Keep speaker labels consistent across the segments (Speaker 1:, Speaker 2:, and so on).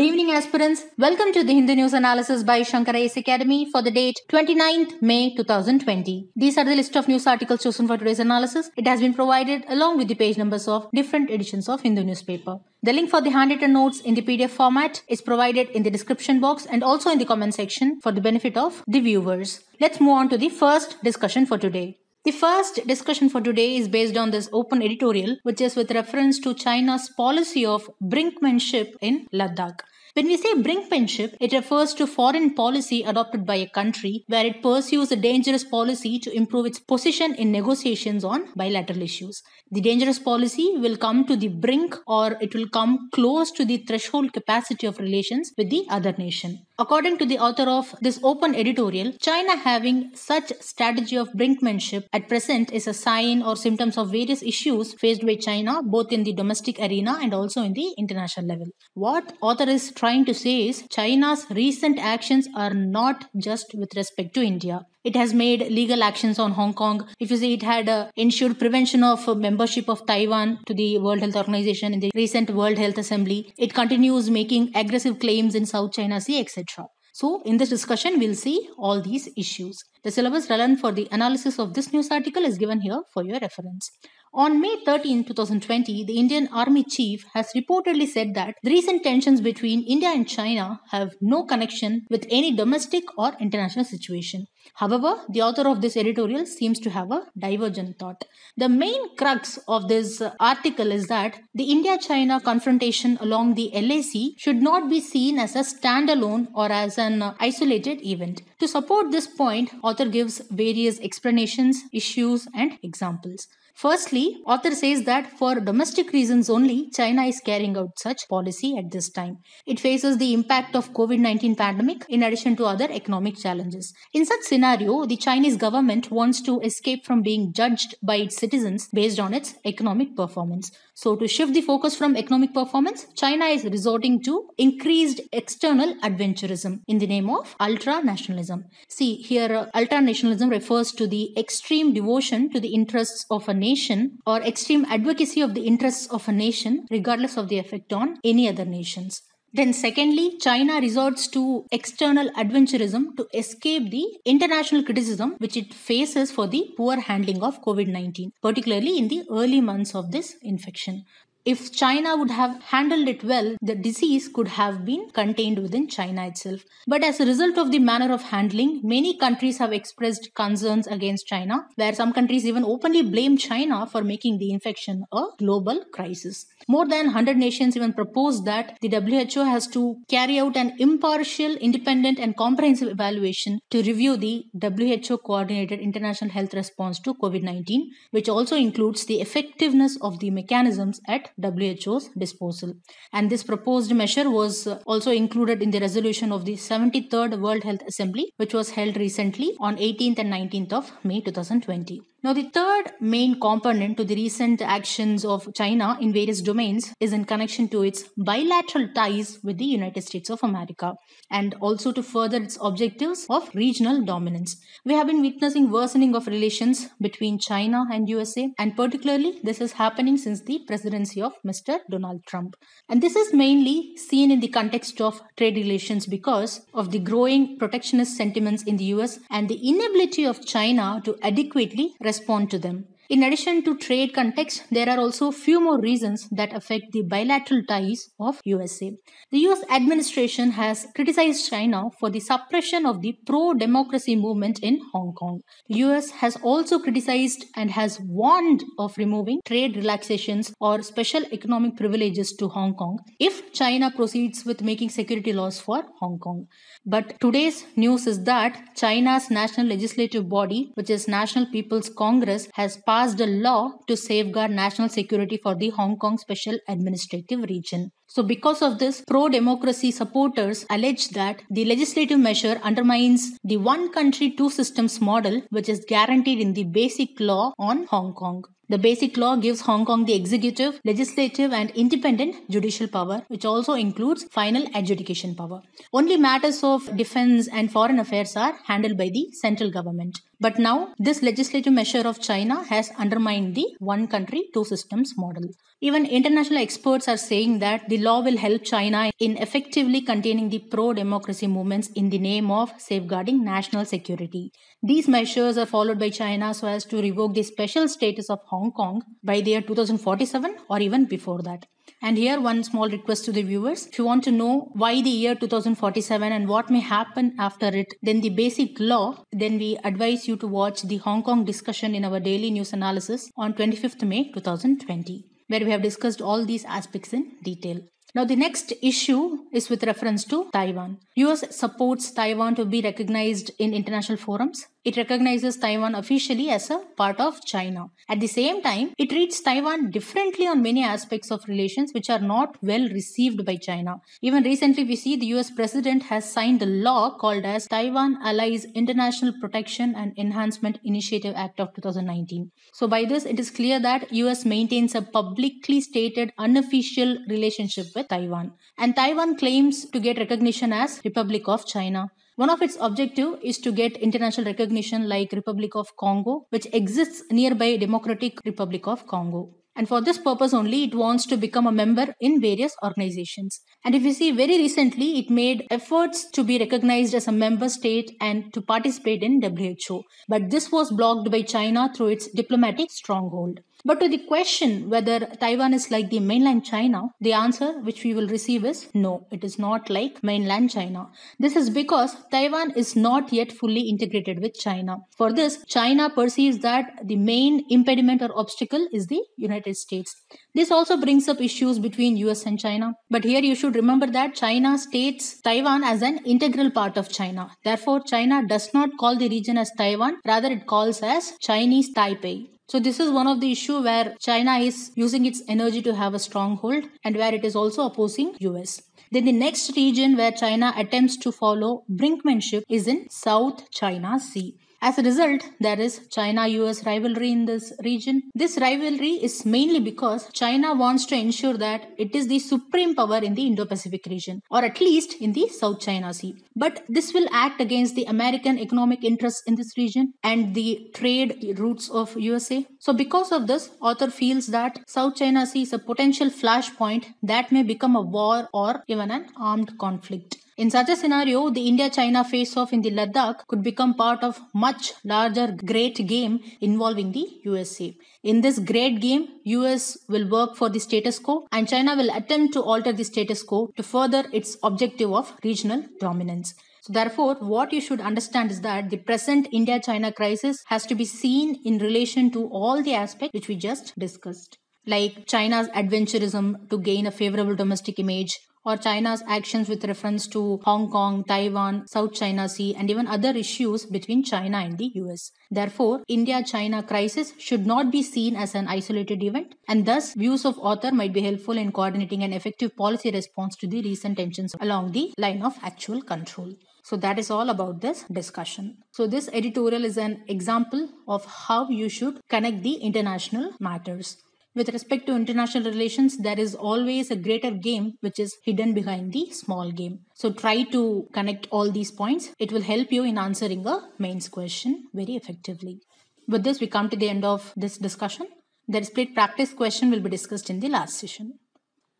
Speaker 1: Good evening, aspirants. Welcome to the Hindu News Analysis by Shankara Ace Academy for the date 29th May 2020. These are the list of news articles chosen for today's analysis. It has been provided along with the page numbers of different editions of Hindu newspaper. The link for the handwritten notes in the PDF format is provided in the description box and also in the comment section for the benefit of the viewers. Let's move on to the first discussion for today. The first discussion for today is based on this open editorial, which is with reference to China's policy of brinkmanship in Ladakh. When we say brinkmanship, it refers to foreign policy adopted by a country where it pursues a dangerous policy to improve its position in negotiations on bilateral issues. The dangerous policy will come to the brink or it will come close to the threshold capacity of relations with the other nation. According to the author of this open editorial, China having such strategy of brinkmanship at present is a sign or symptoms of various issues faced by China both in the domestic arena and also in the international level. What author is trying trying to say is China's recent actions are not just with respect to India. It has made legal actions on Hong Kong. If you see, it had uh, ensured prevention of uh, membership of Taiwan to the World Health Organization in the recent World Health Assembly. It continues making aggressive claims in South China Sea, etc. So, in this discussion, we'll see all these issues. The syllabus relevant for the analysis of this news article is given here for your reference. On May 13, 2020, the Indian Army chief has reportedly said that the recent tensions between India and China have no connection with any domestic or international situation. However, the author of this editorial seems to have a divergent thought. The main crux of this article is that the India China confrontation along the LAC should not be seen as a standalone or as an isolated event. To support this point, author gives various explanations, issues, and examples. Firstly, author says that for domestic reasons only, China is carrying out such policy at this time. It faces the impact of COVID-19 pandemic in addition to other economic challenges. In such scenario, the Chinese government wants to escape from being judged by its citizens based on its economic performance. So to shift the focus from economic performance, China is resorting to increased external adventurism in the name of ultra-nationalism. See, here uh, ultra-nationalism refers to the extreme devotion to the interests of a nation or extreme advocacy of the interests of a nation regardless of the effect on any other nations. Then, secondly, China resorts to external adventurism to escape the international criticism which it faces for the poor handling of COVID 19, particularly in the early months of this infection. If China would have handled it well, the disease could have been contained within China itself. But as a result of the manner of handling, many countries have expressed concerns against China, where some countries even openly blame China for making the infection a global crisis. More than 100 nations even proposed that the WHO has to carry out an impartial, independent, and comprehensive evaluation to review the WHO coordinated international health response to COVID 19, which also includes the effectiveness of the mechanisms at WHO's disposal. And this proposed measure was also included in the resolution of the 73rd World Health Assembly, which was held recently on 18th and 19th of May 2020. Now, the third main component to the recent actions of China in various domains is in connection to its bilateral ties with the United States of America and also to further its objectives of regional dominance. We have been witnessing worsening of relations between China and USA, and particularly this is happening since the presidency of Mr. Donald Trump. And this is mainly seen in the context of trade relations because of the growing protectionist sentiments in the US and the inability of China to adequately respond to them. In addition to trade context, there are also few more reasons that affect the bilateral ties of USA. The US administration has criticized China for the suppression of the pro-democracy movement in Hong Kong. The US has also criticized and has warned of removing trade relaxations or special economic privileges to Hong Kong if China proceeds with making security laws for Hong Kong. But today's news is that China's national legislative body, which is National People's Congress, has passed passed a law to safeguard national security for the Hong Kong Special Administrative Region. So, because of this, pro democracy supporters allege that the legislative measure undermines the one country, two systems model, which is guaranteed in the Basic Law on Hong Kong. The Basic Law gives Hong Kong the executive, legislative, and independent judicial power, which also includes final adjudication power. Only matters of defense and foreign affairs are handled by the central government. But now, this legislative measure of China has undermined the one country, two systems model. Even international experts are saying that the law will help China in effectively containing the pro democracy movements in the name of safeguarding national security. These measures are followed by China so as to revoke the special status of Hong Kong by the year 2047 or even before that. And here, one small request to the viewers. If you want to know why the year 2047 and what may happen after it, then the basic law, then we advise you to watch the Hong Kong discussion in our daily news analysis on 25th May 2020, where we have discussed all these aspects in detail. Now, the next issue is with reference to Taiwan. US supports Taiwan to be recognized in international forums. It recognizes Taiwan officially as a part of China. At the same time, it treats Taiwan differently on many aspects of relations which are not well received by China. Even recently, we see the US president has signed a law called as Taiwan Allies International Protection and Enhancement Initiative Act of 2019. So by this, it is clear that US maintains a publicly stated unofficial relationship with Taiwan. And Taiwan claims to get recognition as Republic of China. One of its objective is to get international recognition like Republic of Congo, which exists nearby Democratic Republic of Congo. And for this purpose only, it wants to become a member in various organizations. And if you see, very recently, it made efforts to be recognized as a member state and to participate in WHO. But this was blocked by China through its diplomatic stronghold. But to the question whether Taiwan is like the mainland China, the answer which we will receive is no, it is not like mainland China. This is because Taiwan is not yet fully integrated with China. For this, China perceives that the main impediment or obstacle is the United States. This also brings up issues between US and China. But here you should remember that China states Taiwan as an integral part of China. Therefore, China does not call the region as Taiwan, rather it calls as Chinese Taipei. So this is one of the issue where China is using its energy to have a stronghold and where it is also opposing US. Then the next region where China attempts to follow brinkmanship is in South China Sea. As a result, there is China US rivalry in this region. This rivalry is mainly because China wants to ensure that it is the supreme power in the Indo Pacific region, or at least in the South China Sea. But this will act against the American economic interests in this region and the trade routes of USA. So, because of this, author feels that South China Sea is a potential flashpoint that may become a war or even an armed conflict. In such a scenario, the India-China face-off in the Ladakh could become part of much larger great game involving the USA. In this great game, US will work for the status quo and China will attempt to alter the status quo to further its objective of regional dominance. So therefore, what you should understand is that the present India-China crisis has to be seen in relation to all the aspects which we just discussed like China's adventurism to gain a favorable domestic image, or China's actions with reference to Hong Kong, Taiwan, South China Sea, and even other issues between China and the US. Therefore, India China crisis should not be seen as an isolated event, and thus, views of author might be helpful in coordinating an effective policy response to the recent tensions along the line of actual control. So that is all about this discussion. So this editorial is an example of how you should connect the international matters. With respect to international relations, there is always a greater game which is hidden behind the small game. So try to connect all these points. It will help you in answering a mains question very effectively. With this, we come to the end of this discussion. The split practice question will be discussed in the last session.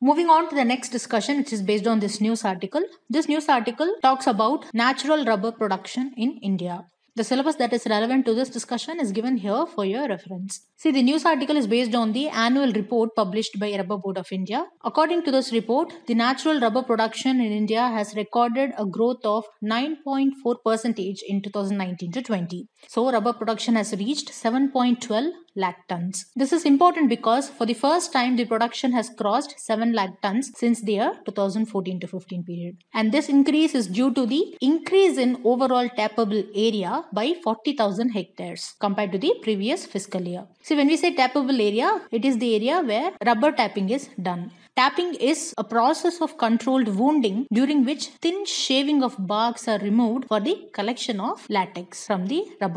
Speaker 1: Moving on to the next discussion, which is based on this news article. This news article talks about natural rubber production in India. The syllabus that is relevant to this discussion is given here for your reference. See, the news article is based on the annual report published by Rubber Board of India. According to this report, the natural rubber production in India has recorded a growth of 9.4% in 2019 to 20. So rubber production has reached 7.12 lakh tons. This is important because for the first time the production has crossed 7 lakh tons since the year 2014 to 15 period. And this increase is due to the increase in overall tappable area by 40,000 hectares compared to the previous fiscal year. See when we say tappable area, it is the area where rubber tapping is done. Tapping is a process of controlled wounding during which thin shaving of barks are removed for the collection of latex from the rubber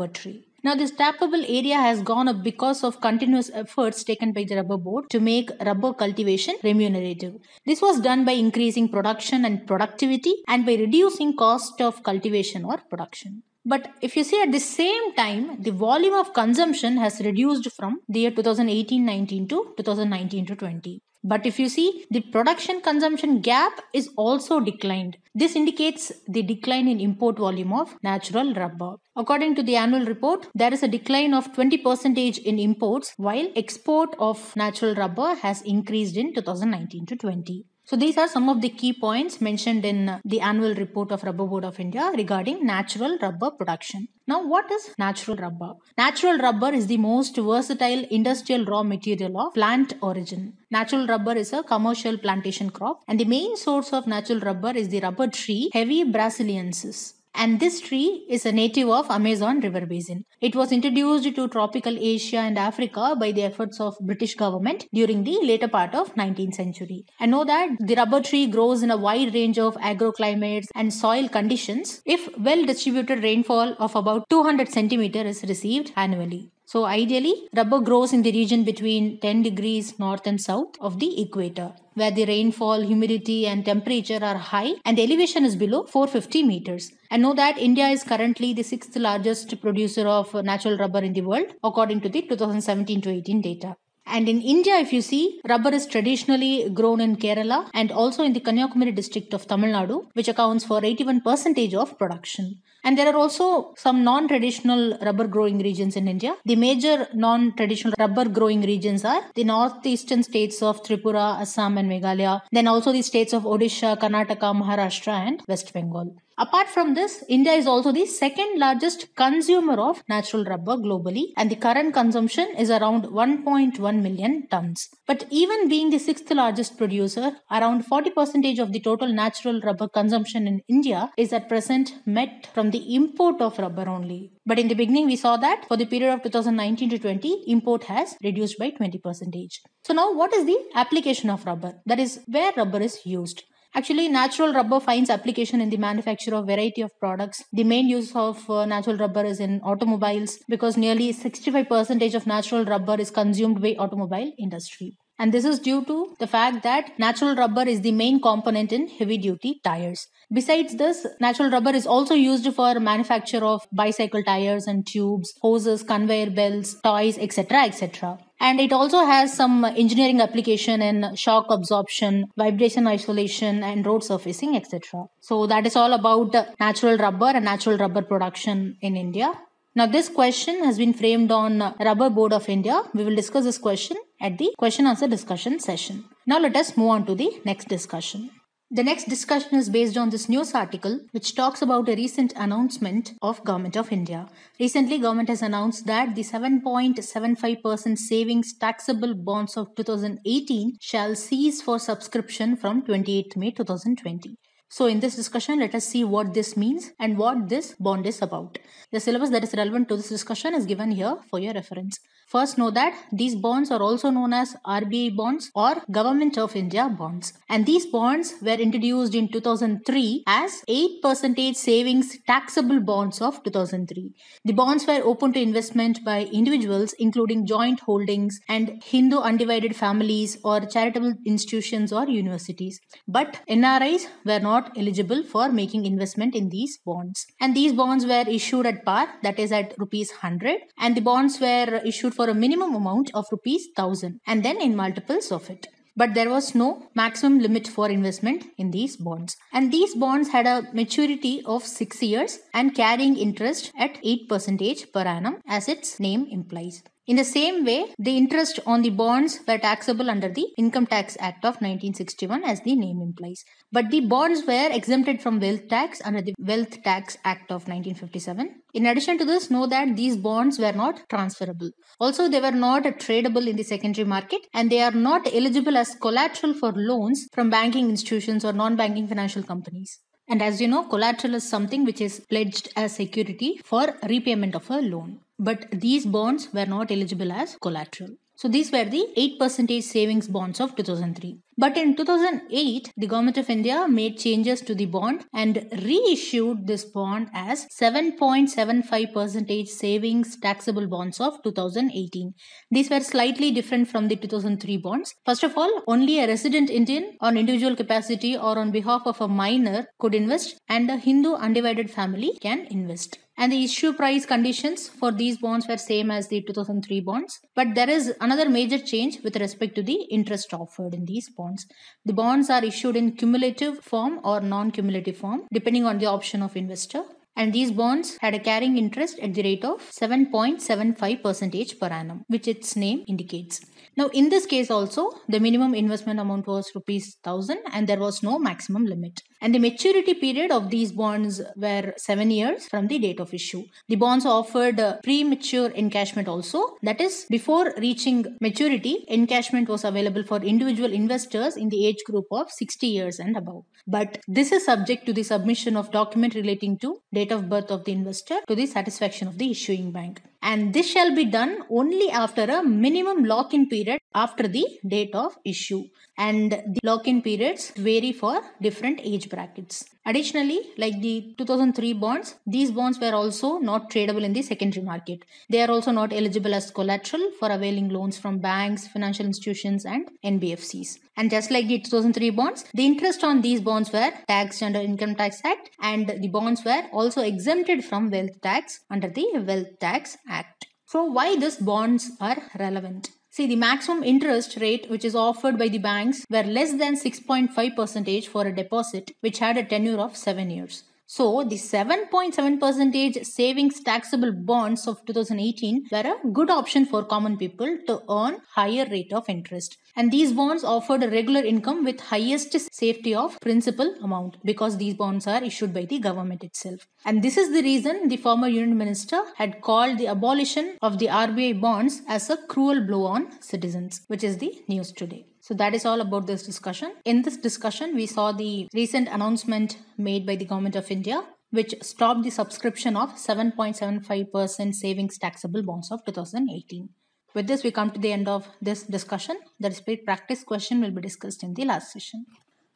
Speaker 1: now, this tappable area has gone up because of continuous efforts taken by the rubber board to make rubber cultivation remunerative. This was done by increasing production and productivity and by reducing cost of cultivation or production. But if you see at the same time, the volume of consumption has reduced from the year 2018-19 to 2019-20. But if you see, the production consumption gap is also declined this indicates the decline in import volume of natural rubber. According to the annual report, there is a decline of 20% in imports while export of natural rubber has increased in 2019 to 20. So these are some of the key points mentioned in uh, the annual report of Rubber Board of India regarding natural rubber production. Now what is natural rubber? Natural rubber is the most versatile industrial raw material of plant origin. Natural rubber is a commercial plantation crop and the main source of natural rubber is the rubber tree Heavy brasiliensis and this tree is a native of Amazon River basin. It was introduced to tropical Asia and Africa by the efforts of British government during the later part of 19th century. And know that the rubber tree grows in a wide range of agroclimates and soil conditions if well distributed rainfall of about 200 centimeter is received annually. So ideally, rubber grows in the region between 10 degrees north and south of the equator where the rainfall, humidity, and temperature are high and elevation is below 450 meters. And know that India is currently the sixth largest producer of natural rubber in the world, according to the 2017 to 18 data. And in India, if you see, rubber is traditionally grown in Kerala and also in the Kanyakumari district of Tamil Nadu, which accounts for 81% of production. And there are also some non traditional rubber growing regions in India. The major non traditional rubber growing regions are the northeastern states of Tripura, Assam, and Meghalaya, then also the states of Odisha, Karnataka, Maharashtra, and West Bengal. Apart from this, India is also the second largest consumer of natural rubber globally, and the current consumption is around 1.1 million tons. But even being the sixth largest producer, around 40% of the total natural rubber consumption in India is at present met from the import of rubber only. But in the beginning, we saw that for the period of 2019 to 20, import has reduced by 20%. So, now what is the application of rubber? That is where rubber is used. Actually, natural rubber finds application in the manufacture of variety of products. The main use of uh, natural rubber is in automobiles because nearly 65% of natural rubber is consumed by automobile industry. And this is due to the fact that natural rubber is the main component in heavy duty tires. Besides this, natural rubber is also used for manufacture of bicycle tires and tubes, hoses, conveyor belts, toys, etc. etc and it also has some engineering application in shock absorption vibration isolation and road surfacing etc so that is all about natural rubber and natural rubber production in india now this question has been framed on rubber board of india we will discuss this question at the question answer discussion session now let us move on to the next discussion the next discussion is based on this news article which talks about a recent announcement of Government of India. Recently government has announced that the 7.75% savings taxable bonds of 2018 shall cease for subscription from 28th May 2020. So in this discussion, let us see what this means and what this bond is about. The syllabus that is relevant to this discussion is given here for your reference. First, know that these bonds are also known as RBI bonds or Government of India bonds. And these bonds were introduced in 2003 as 8% savings taxable bonds of 2003. The bonds were open to investment by individuals, including joint holdings and Hindu undivided families or charitable institutions or universities. But NRIs were not not eligible for making investment in these bonds. And these bonds were issued at par, that is at rupees 100, and the bonds were issued for a minimum amount of rupees 1000 and then in multiples of it but there was no maximum limit for investment in these bonds. And these bonds had a maturity of 6 years and carrying interest at 8% per annum as its name implies. In the same way, the interest on the bonds were taxable under the Income Tax Act of 1961 as the name implies. But the bonds were exempted from wealth tax under the Wealth Tax Act of 1957. In addition to this, know that these bonds were not transferable. Also, they were not tradable in the secondary market and they are not eligible as collateral for loans from banking institutions or non-banking financial companies. And as you know, collateral is something which is pledged as security for repayment of a loan. But these bonds were not eligible as collateral. So these were the 8% savings bonds of 2003. But in 2008, the Government of India made changes to the bond and reissued this bond as 7.75% savings taxable bonds of 2018. These were slightly different from the 2003 bonds. First of all, only a resident Indian on individual capacity or on behalf of a minor could invest and a Hindu undivided family can invest and the issue price conditions for these bonds were same as the 2003 bonds but there is another major change with respect to the interest offered in these bonds the bonds are issued in cumulative form or non cumulative form depending on the option of investor and these bonds had a carrying interest at the rate of 7.75% per annum which its name indicates now in this case also the minimum investment amount was rupees 1000 and there was no maximum limit and the maturity period of these bonds were 7 years from the date of issue. The bonds offered premature encashment also, that is, before reaching maturity, encashment was available for individual investors in the age group of 60 years and above. But this is subject to the submission of document relating to date of birth of the investor to the satisfaction of the issuing bank and this shall be done only after a minimum lock-in period after the date of issue and the lock-in periods vary for different age brackets. Additionally, like the 2003 bonds, these bonds were also not tradable in the secondary market. They are also not eligible as collateral for availing loans from banks, financial institutions, and NBFCs. And just like the 2003 bonds, the interest on these bonds were taxed under Income Tax Act and the bonds were also exempted from wealth tax under the Wealth Tax Act. So why these bonds are relevant? See, the maximum interest rate which is offered by the banks were less than 6.5 percentage for a deposit which had a tenure of 7 years. So the 7.7% savings taxable bonds of 2018 were a good option for common people to earn higher rate of interest. And these bonds offered a regular income with highest safety of principal amount because these bonds are issued by the government itself. And this is the reason the former union minister had called the abolition of the RBI bonds as a cruel blow on citizens, which is the news today. So that is all about this discussion. In this discussion, we saw the recent announcement made by the government of India which stopped the subscription of 7.75% savings taxable bonds of 2018. With this, we come to the end of this discussion. The dispute practice question will be discussed in the last session.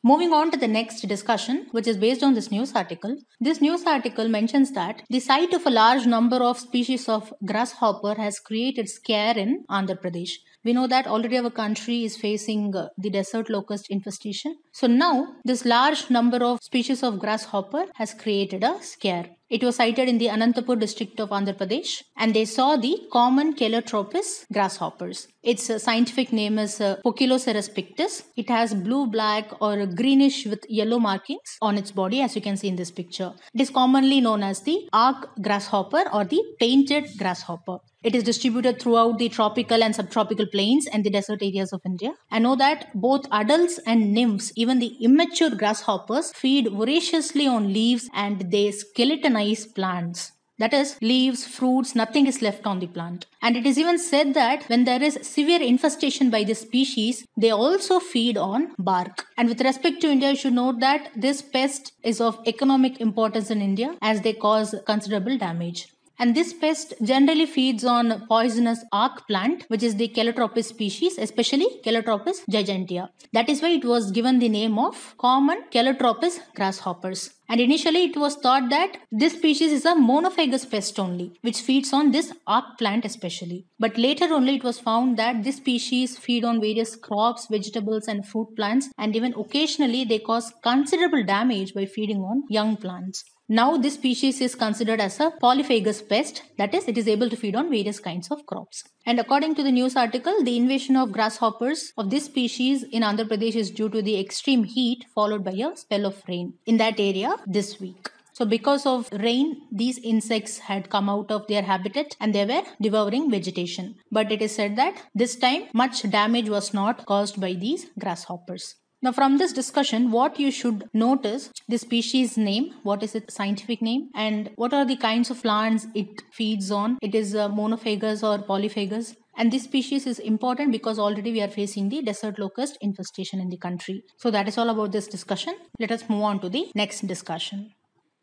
Speaker 1: Moving on to the next discussion, which is based on this news article. This news article mentions that the sight of a large number of species of grasshopper has created scare in Andhra Pradesh. We know that already our country is facing uh, the desert locust infestation. So now this large number of species of grasshopper has created a scare. It was sighted in the Anantapur district of Andhra Pradesh and they saw the common Calotropis grasshoppers. Its uh, scientific name is uh, pictus. It has blue, black or greenish with yellow markings on its body as you can see in this picture. It is commonly known as the arc grasshopper or the painted grasshopper. It is distributed throughout the tropical and subtropical plains and the desert areas of India. I know that both adults and nymphs, even the immature grasshoppers, feed voraciously on leaves and they skeletonize plants. That is, leaves, fruits, nothing is left on the plant. And it is even said that when there is severe infestation by this species, they also feed on bark. And with respect to India, you should note that this pest is of economic importance in India as they cause considerable damage. And this pest generally feeds on poisonous arc plant, which is the Calotropis species, especially Calotropis gigantea. That is why it was given the name of common Calotropis grasshoppers. And initially it was thought that this species is a monophagous pest only, which feeds on this arc plant especially. But later only it was found that this species feed on various crops, vegetables and fruit plants and even occasionally they cause considerable damage by feeding on young plants. Now this species is considered as a polyphagous pest that is it is able to feed on various kinds of crops. And according to the news article the invasion of grasshoppers of this species in Andhra Pradesh is due to the extreme heat followed by a spell of rain in that area this week. So, because of rain, these insects had come out of their habitat and they were devouring vegetation. But it is said that this time much damage was not caused by these grasshoppers. Now, from this discussion, what you should notice the species name, what is its scientific name, and what are the kinds of plants it feeds on. It is uh, monophagous or polyphagous. And this species is important because already we are facing the desert locust infestation in the country. So, that is all about this discussion. Let us move on to the next discussion.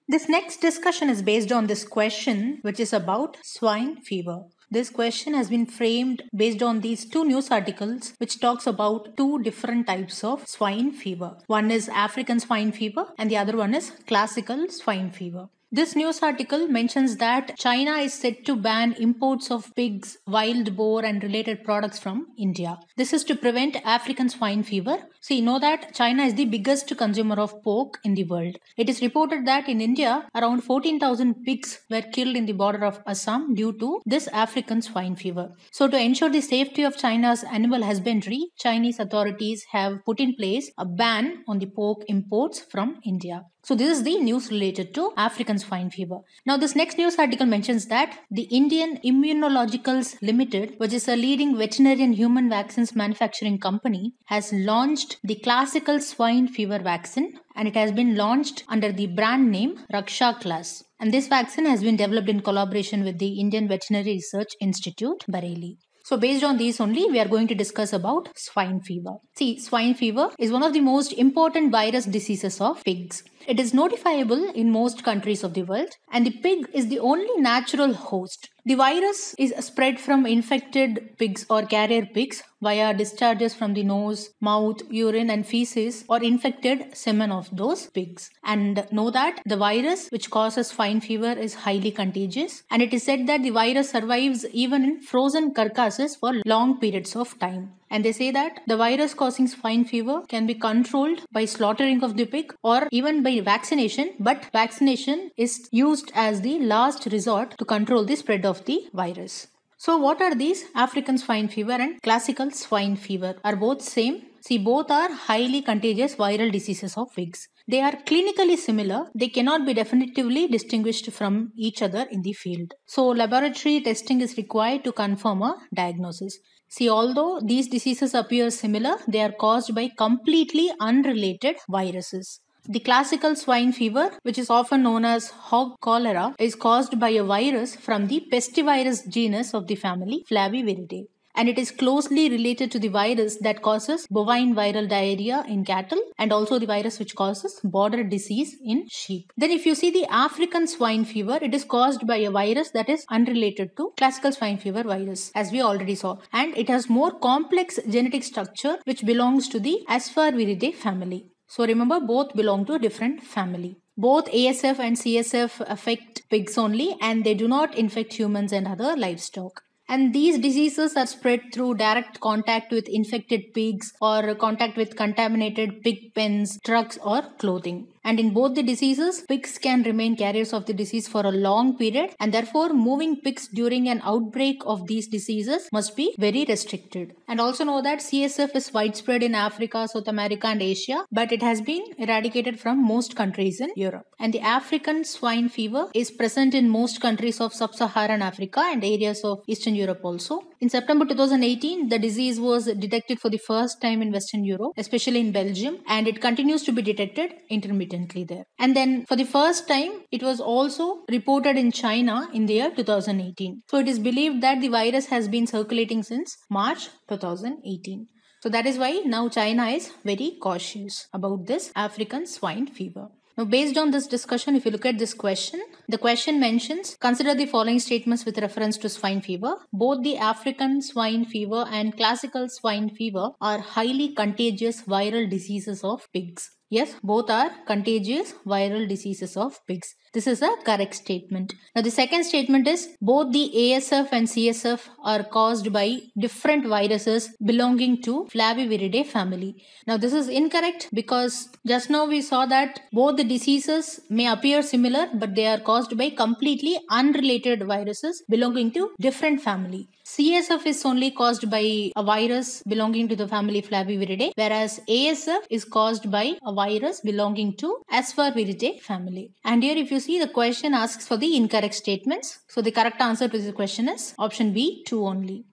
Speaker 1: This next discussion is based on this question, which is about swine fever. This question has been framed based on these two news articles which talks about two different types of swine fever. One is African swine fever and the other one is classical swine fever. This news article mentions that China is set to ban imports of pigs, wild boar, and related products from India. This is to prevent African swine fever. See, know that China is the biggest consumer of pork in the world. It is reported that in India, around 14,000 pigs were killed in the border of Assam due to this African swine fever. So, to ensure the safety of China's animal husbandry, Chinese authorities have put in place a ban on the pork imports from India. So, this is the news related to African swine swine fever. Now, this next news article mentions that the Indian Immunologicals Limited, which is a leading veterinarian human vaccines manufacturing company, has launched the classical swine fever vaccine and it has been launched under the brand name Raksha Class. And this vaccine has been developed in collaboration with the Indian Veterinary Research Institute, Bareilly. So based on these only, we are going to discuss about swine fever. See, swine fever is one of the most important virus diseases of pigs. It is notifiable in most countries of the world, and the pig is the only natural host. The virus is spread from infected pigs or carrier pigs via discharges from the nose, mouth, urine, and feces or infected semen of those pigs. And know that the virus which causes swine fever is highly contagious, and it is said that the virus survives even in frozen carcasses for long periods of time. And they say that the virus causing swine fever can be controlled by slaughtering of the pig or even by vaccination, but vaccination is used as the last resort to control the spread of the virus. So what are these? African swine fever and classical swine fever are both same. See both are highly contagious viral diseases of pigs. They are clinically similar. They cannot be definitively distinguished from each other in the field. So laboratory testing is required to confirm a diagnosis. See, although these diseases appear similar, they are caused by completely unrelated viruses. The classical swine fever, which is often known as hog cholera, is caused by a virus from the pestivirus genus of the family Flaviviridae and it is closely related to the virus that causes bovine viral diarrhea in cattle and also the virus which causes border disease in sheep. Then if you see the African swine fever, it is caused by a virus that is unrelated to classical swine fever virus as we already saw and it has more complex genetic structure which belongs to the Asfarviridae family. So remember both belong to a different family. Both ASF and CSF affect pigs only and they do not infect humans and other livestock. And these diseases are spread through direct contact with infected pigs or contact with contaminated pig pens, trucks, or clothing. And in both the diseases, pigs can remain carriers of the disease for a long period and therefore moving pigs during an outbreak of these diseases must be very restricted. And also know that CSF is widespread in Africa, South America and Asia but it has been eradicated from most countries in Europe. And the African swine fever is present in most countries of sub-Saharan Africa and areas of Eastern Europe also. In September 2018, the disease was detected for the first time in Western Europe, especially in Belgium, and it continues to be detected intermittently there. And then for the first time, it was also reported in China in the year 2018. So it is believed that the virus has been circulating since March 2018. So that is why now China is very cautious about this African swine fever. Now, based on this discussion, if you look at this question, the question mentions consider the following statements with reference to swine fever. Both the African swine fever and classical swine fever are highly contagious viral diseases of pigs. Yes, both are contagious viral diseases of pigs. This is a correct statement. Now, the second statement is both the ASF and CSF are caused by different viruses belonging to Flaviviridae family. Now, this is incorrect because just now we saw that both the diseases may appear similar, but they are caused by completely unrelated viruses belonging to different family. CSF is only caused by a virus belonging to the family Flaviviridae, whereas ASF is caused by a virus belonging to Asperviridae family. And here, if you see, the question asks for the incorrect statements. So the correct answer to this question is option B, 2 only.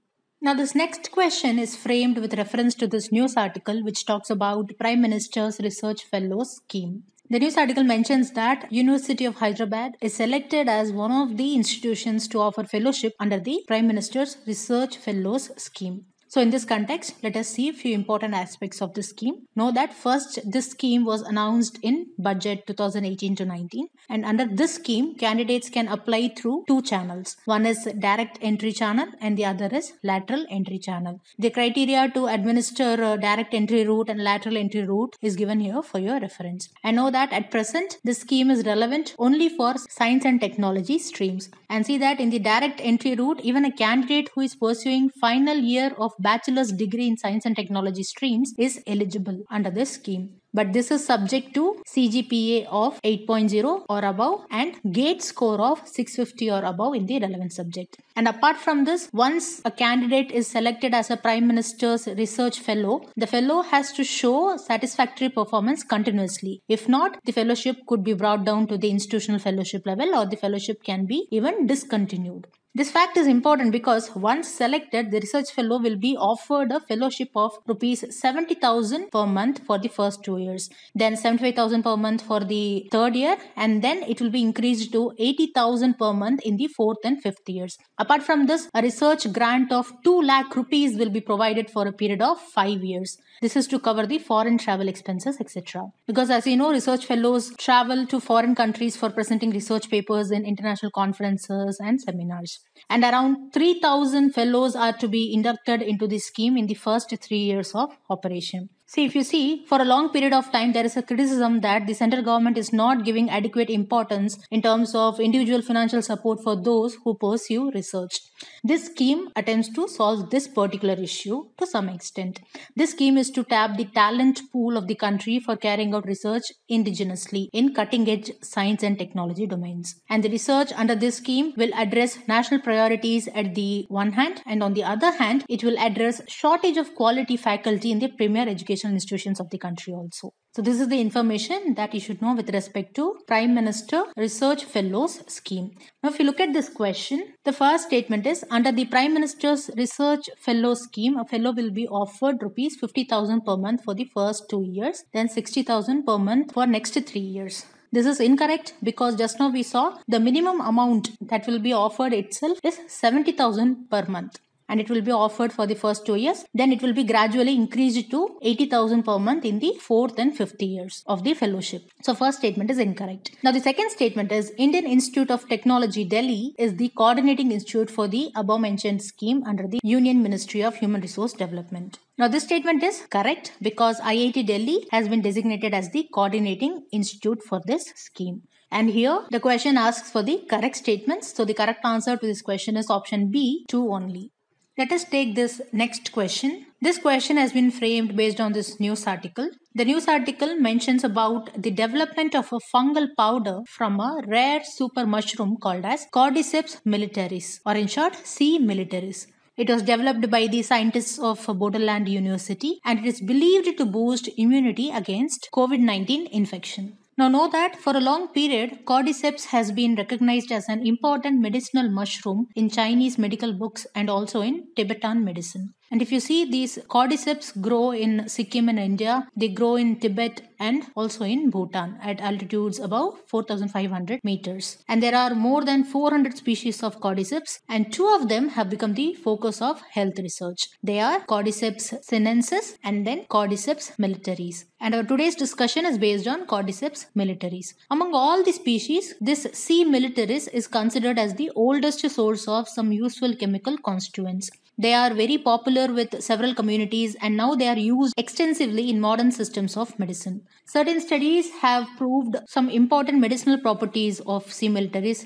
Speaker 1: Now, this next question is framed with reference to this news article which talks about Prime Minister's Research Fellows Scheme. The news article mentions that University of Hyderabad is selected as one of the institutions to offer fellowship under the Prime Minister's Research Fellows scheme. So in this context, let us see a few important aspects of this scheme. Know that first, this scheme was announced in budget 2018 to 19 and under this scheme, candidates can apply through two channels. One is direct entry channel and the other is lateral entry channel. The criteria to administer direct entry route and lateral entry route is given here for your reference. I know that at present, this scheme is relevant only for science and technology streams. And see that in the direct entry route, even a candidate who is pursuing final year of bachelor's degree in science and technology streams is eligible under this scheme but this is subject to CGPA of 8.0 or above and GATE score of 650 or above in the relevant subject. And apart from this, once a candidate is selected as a Prime Minister's Research Fellow, the fellow has to show satisfactory performance continuously. If not, the fellowship could be brought down to the institutional fellowship level or the fellowship can be even discontinued. This fact is important because once selected, the research fellow will be offered a fellowship of rupees 70,000 per month for the first two years, then 75,000 per month for the third year, and then it will be increased to 80,000 per month in the fourth and fifth years. Apart from this, a research grant of 2 lakh rupees will be provided for a period of 5 years. This is to cover the foreign travel expenses, etc. Because as you know, research fellows travel to foreign countries for presenting research papers in international conferences and seminars and around 3000 fellows are to be inducted into the scheme in the first 3 years of operation See, if you see, for a long period of time, there is a criticism that the central government is not giving adequate importance in terms of individual financial support for those who pursue research. This scheme attempts to solve this particular issue to some extent. This scheme is to tap the talent pool of the country for carrying out research indigenously in cutting edge science and technology domains. And the research under this scheme will address national priorities at the one hand, and on the other hand, it will address shortage of quality faculty in the premier education educational institutions of the country also. So this is the information that you should know with respect to Prime Minister Research Fellows Scheme. Now if you look at this question, the first statement is under the Prime Minister's Research Fellow Scheme, a fellow will be offered rupees 50,000 per month for the first 2 years, then 60,000 per month for next 3 years. This is incorrect because just now we saw the minimum amount that will be offered itself is 70,000 per month and it will be offered for the first two years. Then it will be gradually increased to 80,000 per month in the fourth and fifth years of the fellowship. So, first statement is incorrect. Now, the second statement is Indian Institute of Technology Delhi is the coordinating institute for the above mentioned scheme under the Union Ministry of Human Resource Development. Now, this statement is correct because IIT Delhi has been designated as the coordinating institute for this scheme. And here the question asks for the correct statements. So the correct answer to this question is option B, 2 only. Let us take this next question. This question has been framed based on this news article. The news article mentions about the development of a fungal powder from a rare super mushroom called as Cordyceps militaris or in short C militaris. It was developed by the scientists of Bodoland University and it is believed to boost immunity against COVID-19 infection. Now know that for a long period, cordyceps has been recognized as an important medicinal mushroom in Chinese medical books and also in Tibetan medicine. And if you see these cordyceps grow in Sikkim and India, they grow in Tibet and also in Bhutan at altitudes above 4500 meters. And there are more than 400 species of cordyceps and two of them have become the focus of health research. They are Cordyceps sinensis and then Cordyceps militaris. And our today's discussion is based on Cordyceps militaris. Among all the species, this C. militaris is considered as the oldest source of some useful chemical constituents. They are very popular with several communities and now they are used extensively in modern systems of medicine. Certain studies have proved some important medicinal properties of C.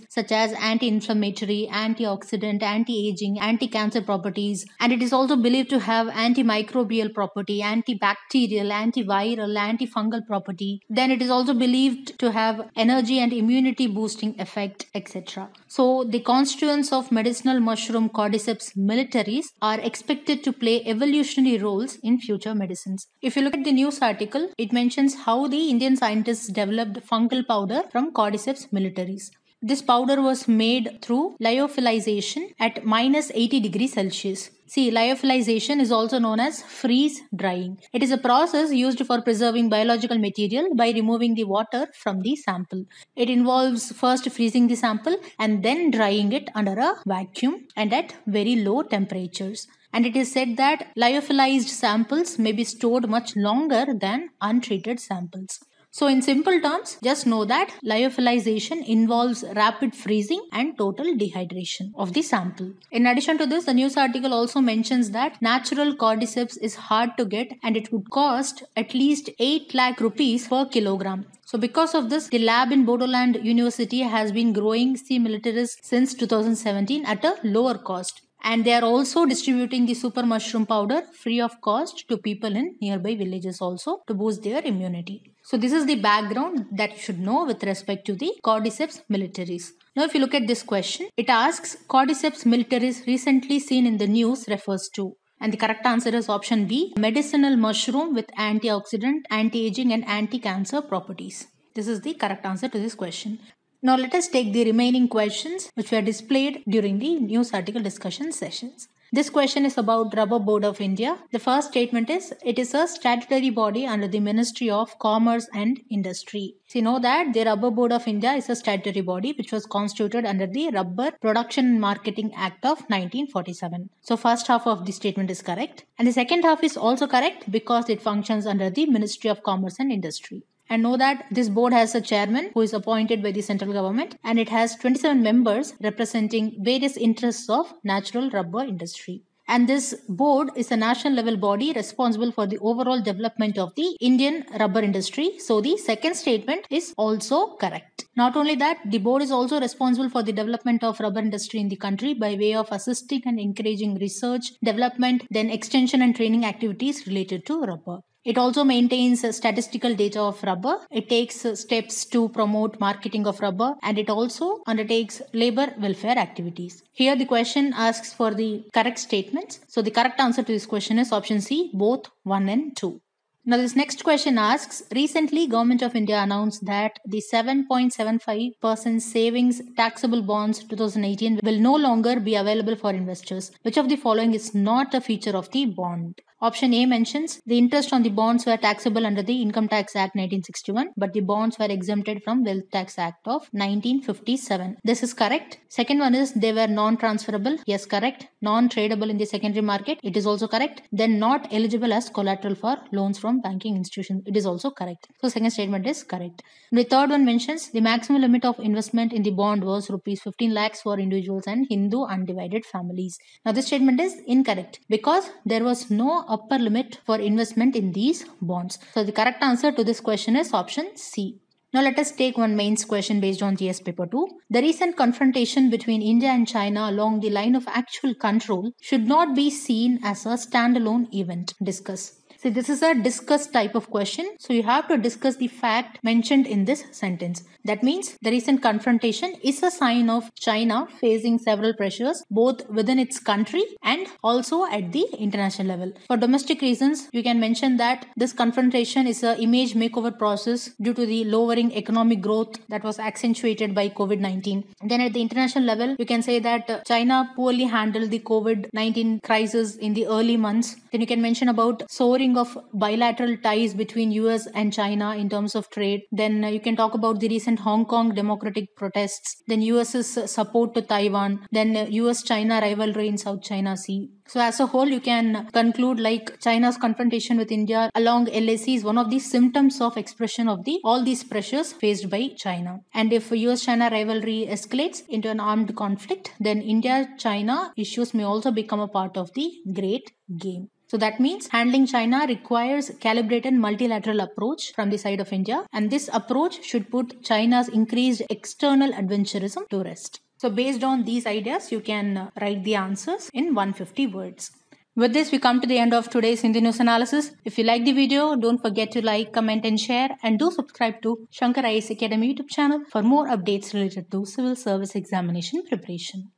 Speaker 1: such as anti inflammatory, antioxidant, anti aging, anti cancer properties, and it is also believed to have antimicrobial property, antibacterial, antiviral, antifungal property. Then it is also believed to have energy and immunity boosting effect, etc. So, the constituents of medicinal mushroom Cordyceps militaries are expected to play evolutionary roles in future medicines. If you look at the news article, it mentions how the Indian scientists developed fungal powder from cordyceps militaries. This powder was made through lyophilization at minus 80 degrees Celsius. See, lyophilization is also known as freeze drying. It is a process used for preserving biological material by removing the water from the sample. It involves first freezing the sample and then drying it under a vacuum and at very low temperatures and it is said that lyophilized samples may be stored much longer than untreated samples. So, in simple terms, just know that lyophilization involves rapid freezing and total dehydration of the sample. In addition to this, the news article also mentions that natural cordyceps is hard to get and it would cost at least 8 lakh rupees per kilogram. So, because of this, the lab in Bodoland University has been growing C. militaris since 2017 at a lower cost and they are also distributing the super mushroom powder free of cost to people in nearby villages also to boost their immunity. So this is the background that you should know with respect to the Cordyceps militaries. Now if you look at this question, it asks Cordyceps militaries recently seen in the news refers to and the correct answer is option B, medicinal mushroom with antioxidant, anti-aging and anti-cancer properties. This is the correct answer to this question. Now let us take the remaining questions which were displayed during the news article discussion sessions. This question is about Rubber Board of India. The first statement is it is a statutory body under the Ministry of Commerce and Industry. So you know that the Rubber Board of India is a statutory body which was constituted under the Rubber Production and Marketing Act of 1947. So first half of the statement is correct and the second half is also correct because it functions under the Ministry of Commerce and Industry. And know that this board has a chairman who is appointed by the central government and it has 27 members representing various interests of natural rubber industry and this board is a national level body responsible for the overall development of the Indian rubber industry. So the second statement is also correct. Not only that, the board is also responsible for the development of rubber industry in the country by way of assisting and encouraging research, development, then extension and training activities related to rubber. It also maintains statistical data of rubber. It takes steps to promote marketing of rubber and it also undertakes labor welfare activities. Here the question asks for the correct statements. So the correct answer to this question is option C, both 1 and 2. Now this next question asks, recently government of India announced that the 7.75% savings taxable bonds 2018 will no longer be available for investors. Which of the following is not a feature of the bond? Option A mentions the interest on the bonds were taxable under the Income Tax Act 1961, but the bonds were exempted from Wealth Tax Act of 1957. This is correct. Second one is they were non-transferable. Yes, correct. Non-tradable in the secondary market. It is also correct. Then not eligible as collateral for loans from banking institutions. It is also correct. So second statement is correct. The third one mentions the maximum limit of investment in the bond was rupees 15 lakhs for individuals and Hindu undivided families. Now this statement is incorrect because there was no upper limit for investment in these bonds. So the correct answer to this question is option C. Now let us take one mains question based on GS paper 2. The recent confrontation between India and China along the line of actual control should not be seen as a standalone event. Discuss. See, this is a discuss type of question. So you have to discuss the fact mentioned in this sentence. That means the recent confrontation is a sign of China facing several pressures both within its country and also at the international level. For domestic reasons, you can mention that this confrontation is a image makeover process due to the lowering economic growth that was accentuated by COVID-19. Then at the international level, you can say that China poorly handled the COVID-19 crisis in the early months. Then you can mention about soaring of bilateral ties between US and China in terms of trade. Then uh, you can talk about the recent Hong Kong democratic protests. Then US's support to Taiwan. Then US uh, China rivalry in South China Sea. So as a whole, you can conclude like China's confrontation with India along LAC is one of the symptoms of expression of the all these pressures faced by China. And if US-China rivalry escalates into an armed conflict, then India-China issues may also become a part of the great game. So that means handling China requires calibrated multilateral approach from the side of India and this approach should put China's increased external adventurism to rest. So based on these ideas you can write the answers in 150 words. With this, we come to the end of today's Hindi News Analysis. If you like the video, don't forget to like, comment and share and do subscribe to Shankar IAS Academy YouTube channel for more updates related to civil service examination preparation.